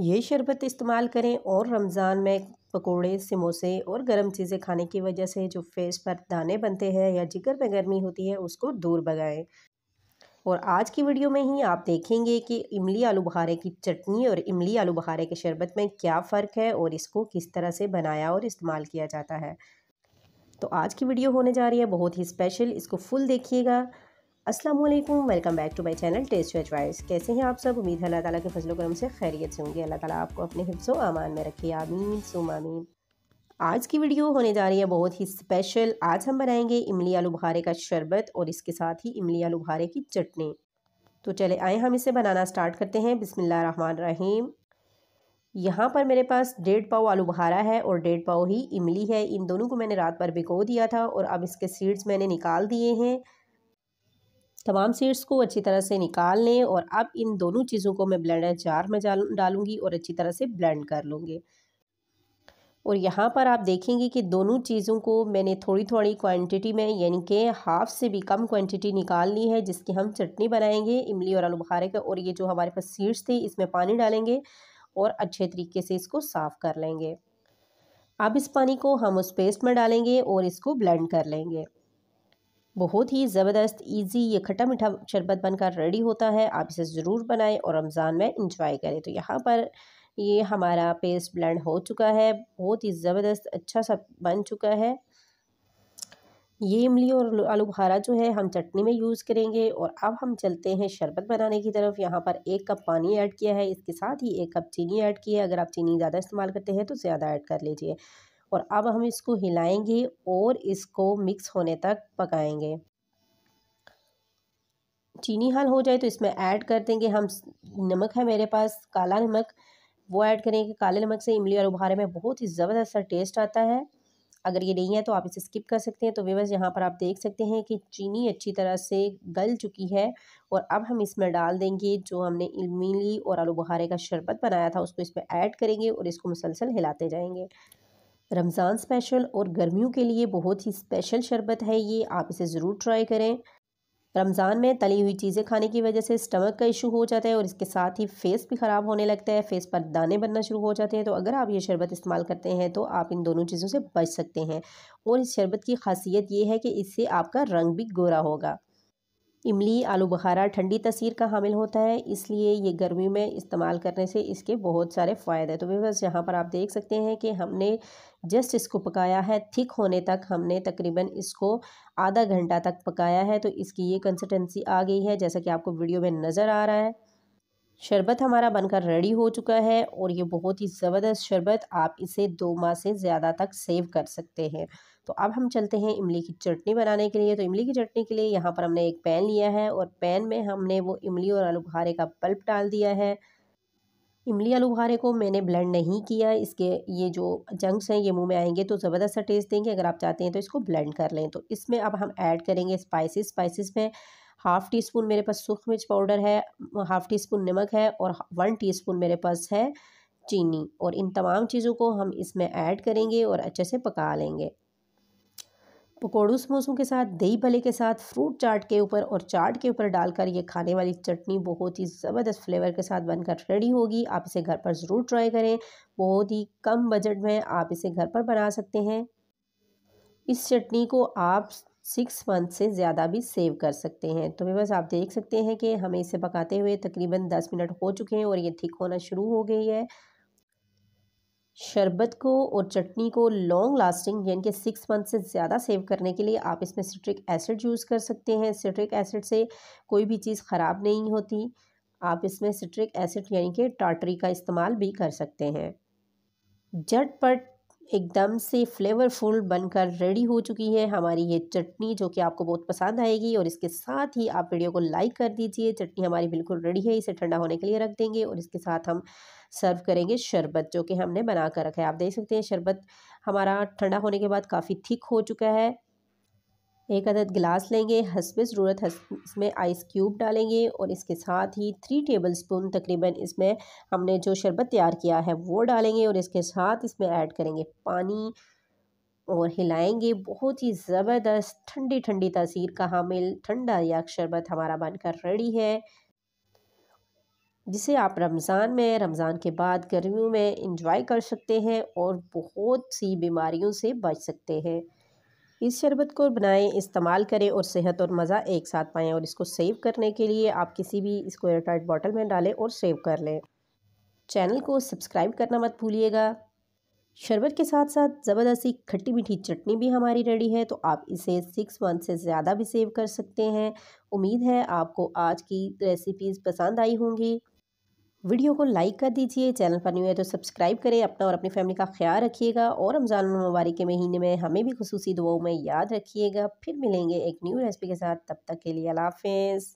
ये शरबत इस्तेमाल करें और रमज़ान में पकोड़े समोसे और गर्म चीज़ें खाने की वजह से जो फेस पर दाने बनते हैं या जिगर में गर्मी होती है उसको दूर भगाएँ और आज की वीडियो में ही आप देखेंगे कि इमली आलू बुखारे की चटनी और इमली आलू बुखारे के शरबत में क्या फ़र्क है और इसको किस तरह से बनाया और इस्तेमाल किया जाता है तो आज की वीडियो होने जा रही है बहुत ही स्पेशल इसको फुल देखिएगा अस्सलाम वालेकुम welcome back to my channel taste veg कैसे हैं आप सब उम्मीद है अल्लाह ताला के फजल करम से खैरियत से होंगे अल्लाह ताला आपको अपने हिफ्सो अमान में रखे आमीन सुम आमीन आज की वीडियो होने जा रही है बहुत ही स्पेशल आज हम बनाएंगे इमली आलू बुखारे का शरबत और इसके साथ ही इमली आलू बुखारे की चटनी तो चले आए हम इसे बनाना स्टार्ट करते हैं रहीम यहाँ पर मेरे पास डेढ़ पाव आलू बुखारा है और डेढ़ पाव ही इमली है इन दोनों को मैंने रात भर भिगो दिया था और अब इसके सीड्स मैंने निकाल दिए हैं तमाम सीड्स को अच्छी तरह से निकाल लें और अब इन दोनों चीज़ों को मैं ब्लेंडर जार में डालूंगी और अच्छी तरह से ब्लेंड कर लूँगी और यहाँ पर आप देखेंगे कि दोनों चीज़ों को मैंने थोड़ी थोड़ी क्वांटिटी में यानी कि हाफ़ से भी कम क्वांटिटी निकाल ली है जिसकी हम चटनी बनाएंगे इमली और आलू बुखारे का और ये जो हमारे पास सीड्स थी इसमें पानी डालेंगे और अच्छे तरीके से इसको साफ़ कर लेंगे अब इस पानी को हम उस पेस्ट में डालेंगे और इसको ब्लेंड कर लेंगे बहुत ही ज़बरदस्त इजी ये खट्टा मीठा शरबत बनकर रेडी होता है आप इसे ज़रूर बनाएं और रमज़ान में इंजॉय करें तो यहाँ पर ये हमारा पेस्ट ब्लेंड हो चुका है बहुत ही ज़बरदस्त अच्छा सा बन चुका है ये इमली और आलू बुखारा जो है हम चटनी में यूज़ करेंगे और अब हम चलते हैं शरबत बनाने की तरफ यहाँ पर एक कप पानी ऐड किया है इसके साथ ही एक कप चीनी ऐड की है अगर आप चीनी ज़्यादा इस्तेमाल करते हैं तो ज़्यादा ऐड कर लीजिए और अब हम इसको हिलाएंगे और इसको मिक्स होने तक पकाएंगे चीनी हल हो जाए तो इसमें ऐड कर देंगे हम नमक है मेरे पास काला नमक वो ऐड करेंगे काले नमक से इमली और उबारे में बहुत ही ज़बरदस्त सा टेस्ट आता है अगर ये नहीं है तो आप इसे स्किप कर सकते हैं तो वेवस यहाँ पर आप देख सकते हैं कि चीनी अच्छी तरह से गल चुकी है और अब हम इसमें डाल देंगे जो हमने इमली और आलू बुखारे का शरबत बनाया था उसको इसमें ऐड करेंगे और इसको मुसलसल हिलाते जाएंगे रमज़ान स्पेशल और गर्मियों के लिए बहुत ही स्पेशल शरबत है ये आप इसे ज़रूर ट्राई करें रमज़ान में तली हुई चीज़ें खाने की वजह से स्टमक का इशू हो जाता है और इसके साथ ही फेस भी ख़राब होने लगता है फेस पर दाने बनना शुरू हो जाते हैं तो अगर आप ये शरबत इस्तेमाल करते हैं तो आप इन दोनों चीज़ों से बच सकते हैं और इस शरबत की खासियत ये है कि इससे आपका रंग भी गोरा होगा इमली आलू बुखारा ठंडी तसीर का हामिल होता है इसलिए ये गर्मी में इस्तेमाल करने से इसके बहुत सारे फ़ायदे हैं तो बस यहाँ पर आप देख सकते हैं कि हमने जस्ट इसको पकाया है थिक होने तक हमने तकरीबन इसको आधा घंटा तक पकाया है तो इसकी ये कंसिस्टेंसी आ गई है जैसा कि आपको वीडियो में नज़र आ रहा है शरबत हमारा बनकर रेडी हो चुका है और ये बहुत ही ज़बरदस्त शरबत आप इसे दो माह से ज़्यादा तक सेव कर सकते हैं तो अब हम चलते हैं इमली की चटनी बनाने के लिए तो इमली की चटनी के लिए यहाँ पर हमने एक पैन लिया है और पैन में हमने वो इमली और आलू बुखारे का पल्प डाल दिया है इमली आलू बुखारे को मैंने ब्लेंड नहीं किया इसके ये जो जंक्स हैं ये मुंह में आएंगे तो ज़बरदस्त सा टेस्ट देंगे अगर आप चाहते हैं तो इसको ब्लेंड कर लें तो इसमें अब हम ऐड करेंगे स्पाइसेस स्पाइसेस में हाफ़ टी स्पून मेरे पास सूख मिर्च पाउडर है हाफ़ टी स्पून नमक है और वन टी स्पून मेरे पास है चीनी और इन तमाम चीज़ों को हम इसमें ऐड करेंगे और अच्छे से पका लेंगे पकौड़ू समोसों के साथ दही भले के साथ फ्रूट चाट के ऊपर और चाट के ऊपर डालकर ये खाने वाली चटनी बहुत ही ज़बरदस्त फ्लेवर के साथ बनकर रेडी होगी आप इसे घर पर ज़रूर ट्राई करें बहुत ही कम बजट में आप इसे घर पर बना सकते हैं इस चटनी को आप सिक्स मंथ से ज़्यादा भी सेव कर सकते हैं तो बस आप देख सकते हैं कि हमें इसे पकाते हुए तकरीबन दस मिनट हो चुके हैं और ये थिक होना शुरू हो गई है शरबत को और चटनी को लॉन्ग लास्टिंग यानी कि सिक्स मंथ से ज़्यादा सेव करने के लिए आप इसमें सिट्रिक एसिड यूज़ कर सकते हैं सिट्रिक एसिड से कोई भी चीज़ ख़राब नहीं होती आप इसमें सिट्रिक एसिड यानी कि टाटरी का इस्तेमाल भी कर सकते हैं झटपट एकदम से फ्लेवरफुल बनकर रेडी हो चुकी है हमारी ये चटनी जो कि आपको बहुत पसंद आएगी और इसके साथ ही आप वीडियो को लाइक कर दीजिए चटनी हमारी बिल्कुल रेडी है इसे ठंडा होने के लिए रख देंगे और इसके साथ हम सर्व करेंगे शरबत जो कि हमने बना कर रखा है आप देख सकते हैं शरबत हमारा ठंडा होने के बाद काफ़ी थिक हो चुका है एक अदद गिलास लेंगे हसब ज़रूरत हस इसमें आइस क्यूब डालेंगे और इसके साथ ही थ्री टेबल स्पून तकरीबन इसमें हमने जो शरबत तैयार किया है वो डालेंगे और इसके साथ इसमें ऐड करेंगे पानी और हिलाएंगे बहुत ही ज़बरदस्त ठंडी ठंडी तसीर का हामिल ठंडा यक शरबत हमारा बनकर रेडी है जिसे आप रमज़ान में रमज़ान के बाद गर्मियों में इंजॉय कर सकते हैं और बहुत सी बीमारियों से बच सकते हैं इस शरबत को बनाएं इस्तेमाल करें और सेहत और मज़ा एक साथ पाएँ और इसको सेव करने के लिए आप किसी भी इसको एयरटाइट बॉटल में डालें और सेव कर लें चैनल को सब्सक्राइब करना मत भूलिएगा शरबत के साथ साथ ज़बरदस्ती खट्टी मीठी चटनी भी हमारी रेडी है तो आप इसे सिक्स मंथ से ज़्यादा भी सेव कर सकते हैं उम्मीद है आपको आज की रेसिपीज़ पसंद आई होंगी वीडियो को लाइक कर दीजिए चैनल पर न्यू है तो सब्सक्राइब करें अपना और अपनी फैमिली का ख्याल रखिएगा और रमज़ान मुबारक के महीने में हमें भी खसूसी दुआओं में याद रखिएगा फिर मिलेंगे एक न्यू रेसिपी के साथ तब तक के लिए अलाफेज़